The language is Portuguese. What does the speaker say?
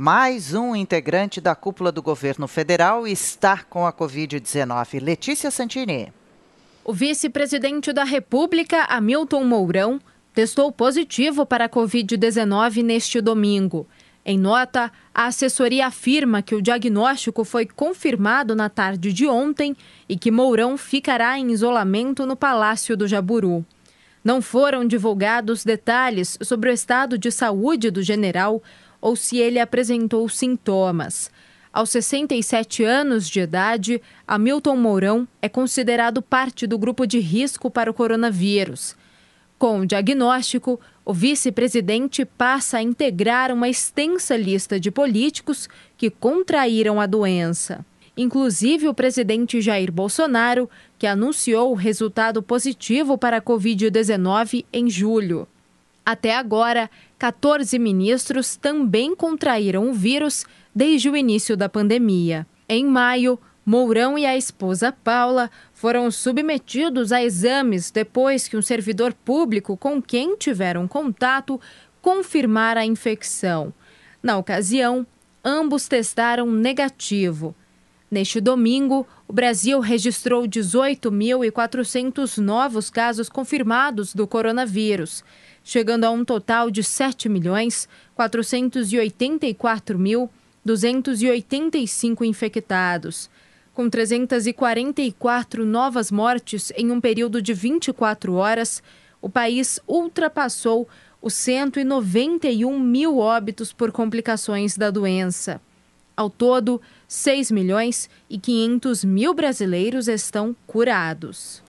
Mais um integrante da cúpula do governo federal está com a Covid-19. Letícia Santini. O vice-presidente da República, Hamilton Mourão, testou positivo para a Covid-19 neste domingo. Em nota, a assessoria afirma que o diagnóstico foi confirmado na tarde de ontem e que Mourão ficará em isolamento no Palácio do Jaburu. Não foram divulgados detalhes sobre o estado de saúde do general, ou se ele apresentou sintomas. Aos 67 anos de idade, Hamilton Mourão é considerado parte do grupo de risco para o coronavírus. Com o diagnóstico, o vice-presidente passa a integrar uma extensa lista de políticos que contraíram a doença. Inclusive o presidente Jair Bolsonaro, que anunciou o resultado positivo para a Covid-19 em julho. Até agora, 14 ministros também contraíram o vírus desde o início da pandemia. Em maio, Mourão e a esposa Paula foram submetidos a exames depois que um servidor público com quem tiveram contato confirmara a infecção. Na ocasião, ambos testaram negativo. Neste domingo, o Brasil registrou 18.400 novos casos confirmados do coronavírus, chegando a um total de 7.484.285 infectados, com 344 novas mortes em um período de 24 horas. O país ultrapassou os 191 mil óbitos por complicações da doença. Ao todo, 6 milhões e 500 mil brasileiros estão curados.